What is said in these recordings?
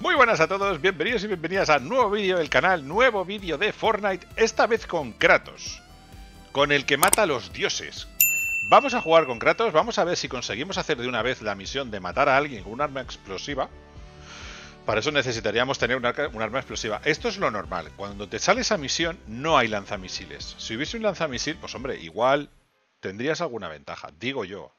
Muy buenas a todos, bienvenidos y bienvenidas a nuevo vídeo del canal, nuevo vídeo de Fortnite, esta vez con Kratos, con el que mata a los dioses. Vamos a jugar con Kratos, vamos a ver si conseguimos hacer de una vez la misión de matar a alguien con un arma explosiva. Para eso necesitaríamos tener un, arma explosiva. Esto es lo normal, cuando te sale esa misión no hay lanzamisiles. Si hubiese un lanzamisil, pues hombre, igual tendrías alguna ventaja, digo yo.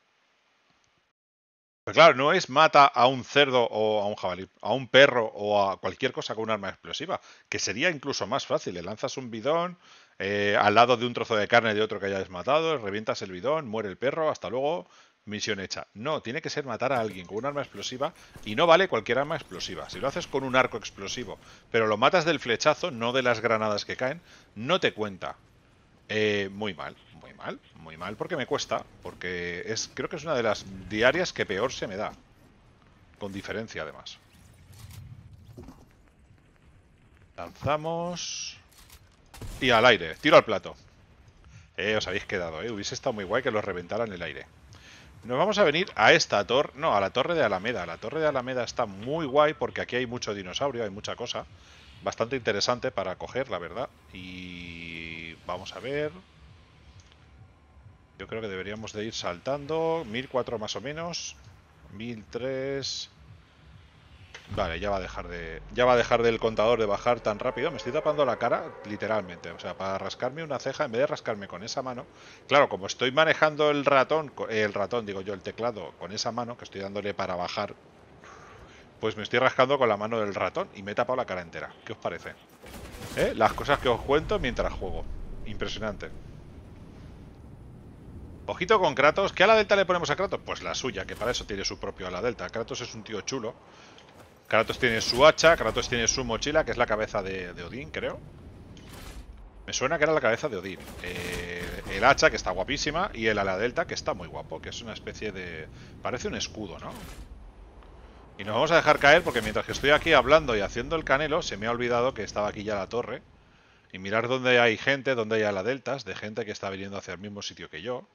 Pues claro, no es mata a un cerdo o a un jabalí, a un perro o a cualquier cosa con un arma explosiva, que sería incluso más fácil. Le lanzas un bidón eh, al lado de un trozo de carne de otro que hayas matado, revientas el bidón, muere el perro, hasta luego, misión hecha. No, tiene que ser matar a alguien con un arma explosiva y no vale cualquier arma explosiva. Si lo haces con un arco explosivo, pero lo matas del flechazo, no de las granadas que caen, no te cuenta. Eh, muy mal, muy mal, muy mal porque me cuesta, porque es creo que es una de las diarias que peor se me da. Con diferencia además. Lanzamos... Y al aire, tiro al plato. Eh, os habéis quedado, eh. Hubiese estado muy guay que los reventaran el aire. Nos vamos a venir a esta torre... No, a la torre de Alameda. La torre de Alameda está muy guay porque aquí hay mucho dinosaurio, hay mucha cosa. Bastante interesante para coger, la verdad. Y Vamos a ver. Yo creo que deberíamos de ir saltando. 1004 más o menos. 1003. Vale, ya va a dejar de. Ya va a dejar del contador de bajar tan rápido. Me estoy tapando la cara, literalmente. O sea, para rascarme una ceja, en vez de rascarme con esa mano. Claro, como estoy manejando el ratón, el ratón, digo yo, el teclado con esa mano, que estoy dándole para bajar. Pues me estoy rascando con la mano del ratón y me he tapado la cara entera. ¿Qué os parece? ¿Eh? Las cosas que os cuento mientras juego. Impresionante. Ojito con Kratos. ¿Qué ala delta le ponemos a Kratos? Pues la suya, que para eso tiene su propio ala delta. Kratos es un tío chulo. Kratos tiene su hacha, Kratos tiene su mochila, que es la cabeza de, Odín, creo. Me suena que era la cabeza de Odín. Eh, el hacha, que está guapísima, y el ala delta, que está muy guapo, que es una especie de... Parece un escudo, ¿no? Y nos vamos a dejar caer porque mientras que estoy aquí hablando y haciendo el canelo, se me ha olvidado que estaba aquí ya la torre y mirar dónde hay gente, dónde hay deltas, de gente que está viniendo hacia el mismo sitio que yo.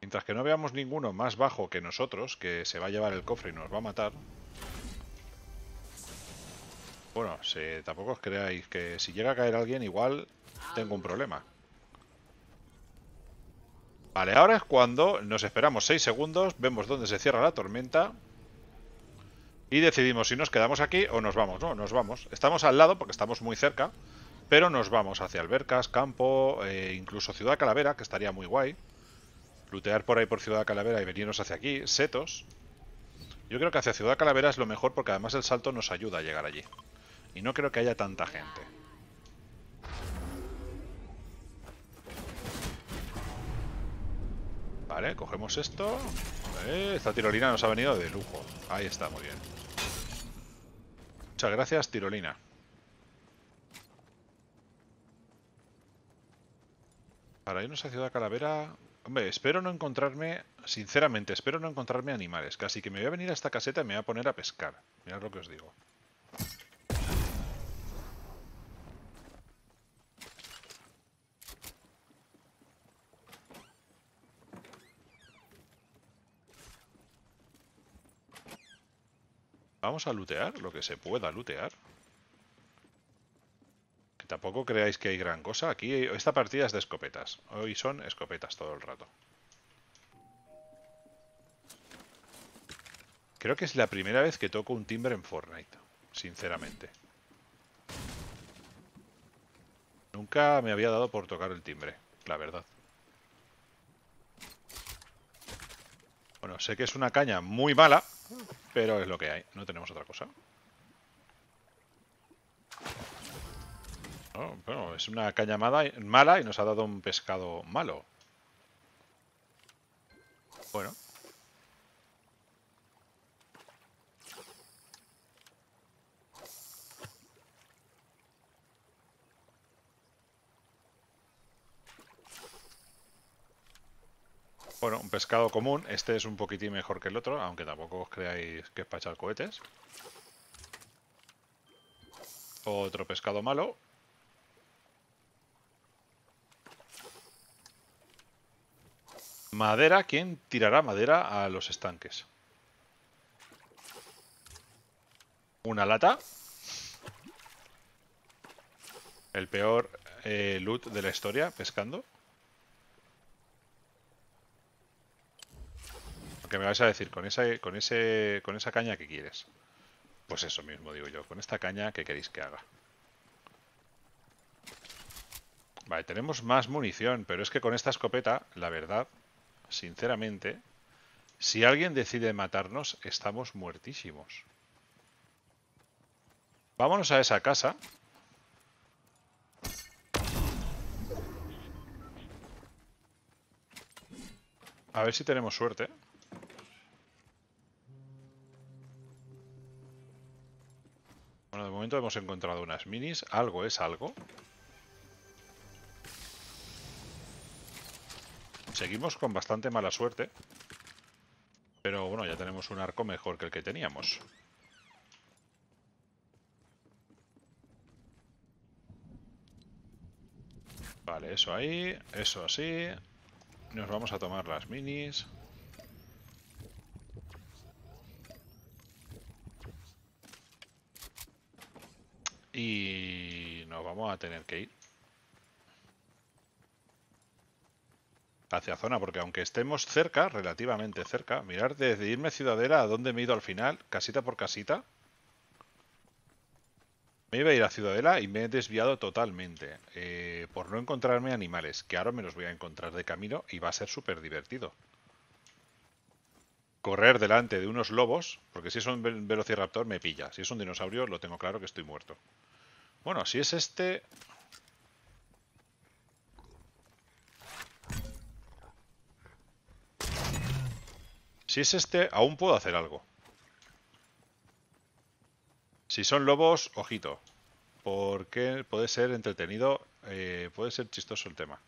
Mientras que no veamos ninguno más bajo que nosotros, que se va a llevar el cofre y nos va a matar. Bueno, si, tampoco os creáis que si llega a caer alguien igual tengo un problema. Vale, ahora es cuando nos esperamos 6 segundos, vemos dónde se cierra la tormenta y decidimos si nos quedamos aquí o nos vamos. No, nos vamos. Estamos al lado porque estamos muy cerca, pero nos vamos hacia albercas, campo, eh, incluso Ciudad Calavera, que estaría muy guay. Lutear por ahí por Ciudad Calavera y venirnos hacia aquí, setos. Yo creo que hacia Ciudad Calavera es lo mejor porque además el salto nos ayuda a llegar allí. Y no creo que haya tanta gente. Vale, cogemos esto. esta tirolina nos ha venido de lujo. Ahí está, muy bien. Muchas gracias, tirolina. Para irnos a Ciudad Calavera... Hombre, espero no encontrarme... Sinceramente, espero no encontrarme animales. Casi que me voy a venir a esta caseta y me voy a poner a pescar. Mirad lo que os digo. Vamos a lootear lo que se pueda lootear. Que tampoco creáis que hay gran cosa. Aquí esta partida es de escopetas. Hoy son escopetas todo el rato. Creo que es la primera vez que toco un timbre en Fortnite, sinceramente. Nunca me había dado por tocar el timbre, la verdad. Bueno, sé que es una caña muy mala, pero es lo que hay, no tenemos otra cosa. Oh, es una caña mala y nos ha dado un pescado malo. Bueno. Bueno, un pescado común. Este es un poquitín mejor que el otro, aunque tampoco os creáis que es para echar cohetes. Otro pescado malo. Madera. ¿Quién tirará madera a los estanques? Una lata. El peor eh, loot de la historia, pescando. Porque me vais a decir, con esa, con ese, con esa caña que quieres. Pues eso mismo digo yo, con esta caña que queréis que haga. Vale, tenemos más munición, pero es que con esta escopeta, la verdad, sinceramente, si alguien decide matarnos, estamos muertísimos. Vámonos a esa casa. A ver si tenemos suerte. hemos encontrado unas minis. Algo es algo. Seguimos con bastante mala suerte. Pero bueno, ya tenemos un arco mejor que el que teníamos. Vale, eso ahí, eso así. Nos vamos a tomar las minis. Y nos vamos a tener que ir. Hacia zona, porque aunque estemos cerca, relativamente cerca, mirar desde irme Ciudadela a dónde me he ido al final, casita por casita. Me iba a ir a Ciudadela y me he desviado totalmente eh, por no encontrarme animales, que ahora me los voy a encontrar de camino y va a ser súper divertido correr delante de unos lobos, porque si es un velociraptor me pilla, si es un dinosaurio lo tengo claro que estoy muerto. Bueno, si es este... Si es este, aún puedo hacer algo. Si son lobos, ojito. Porque puede ser entretenido, eh, puede ser chistoso el tema.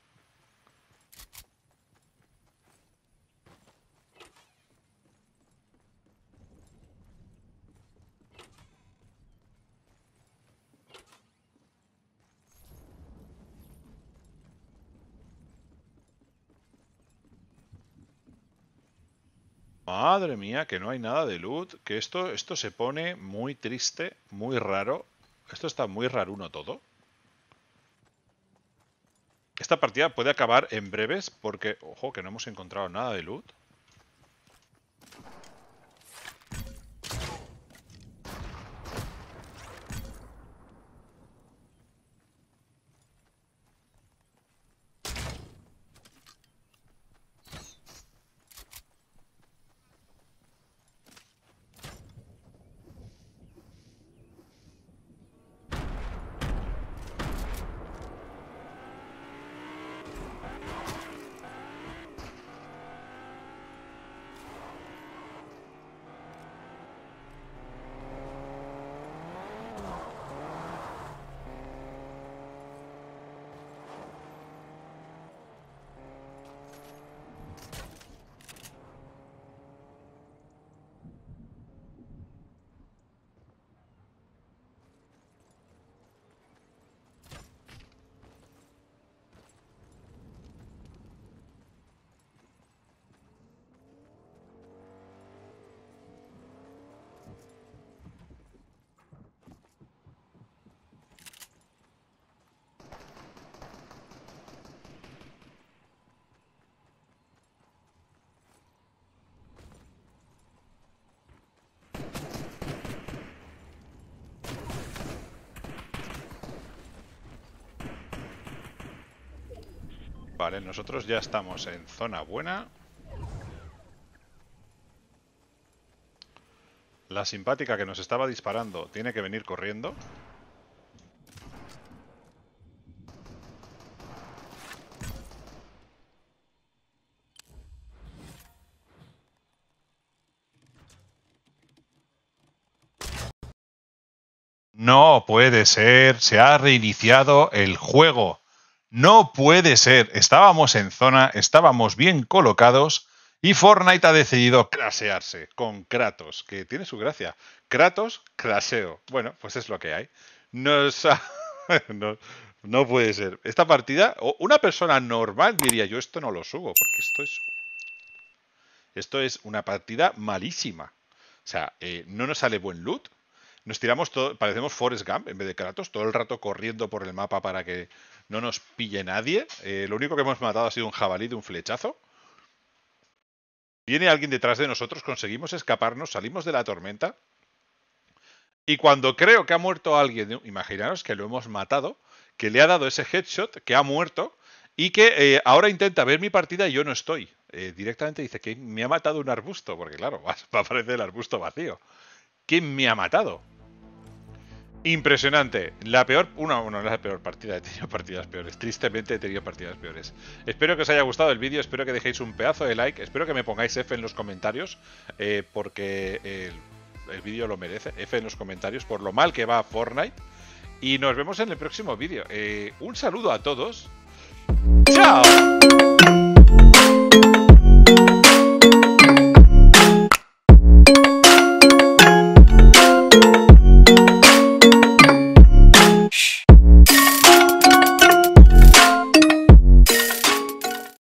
Madre mía, que no hay nada de loot. Que esto, esto se pone muy triste, muy raro. Esto está muy raro uno todo. Esta partida puede acabar en breves porque, ojo, que no hemos encontrado nada de loot. Vale, nosotros ya estamos en zona buena. La simpática que nos estaba disparando tiene que venir corriendo. No puede ser, se ha reiniciado el juego. No puede ser. Estábamos en zona, estábamos bien colocados y Fortnite ha decidido clasearse con Kratos, que tiene su gracia. Kratos, claseo, Bueno, pues es lo que hay. no, no, puede ser. Esta partida, una persona normal diría yo, esto no lo subo, porque esto es... Esto es una partida malísima. O sea, eh, no nos sale buen loot, nos tiramos, todo, parecemos Forest Gump en vez de Kratos, todo el rato corriendo por el mapa para que no nos pille nadie. Eh, lo único que hemos matado ha sido un jabalí de un flechazo. Viene alguien detrás de nosotros, conseguimos escaparnos, salimos de la tormenta. Y cuando creo que ha muerto alguien, imaginaros que lo hemos matado, que le ha dado ese headshot, que ha muerto, y que eh, ahora intenta ver mi partida y yo no estoy. Eh, directamente dice que me ha matado un arbusto, porque claro, va, a aparecer el arbusto vacío. ¿Quién me ha matado? Impresionante. La peor, una, una la peor partida, he tenido partidas peores. Tristemente he tenido partidas peores. Espero que os haya gustado el vídeo, espero que dejéis un pedazo de like, espero que me pongáis F en los comentarios, eh, porque el, vídeo lo merece. F en los comentarios por lo mal que va Fortnite. Y nos vemos en el próximo vídeo. Eh, un saludo a todos. ¡Chao!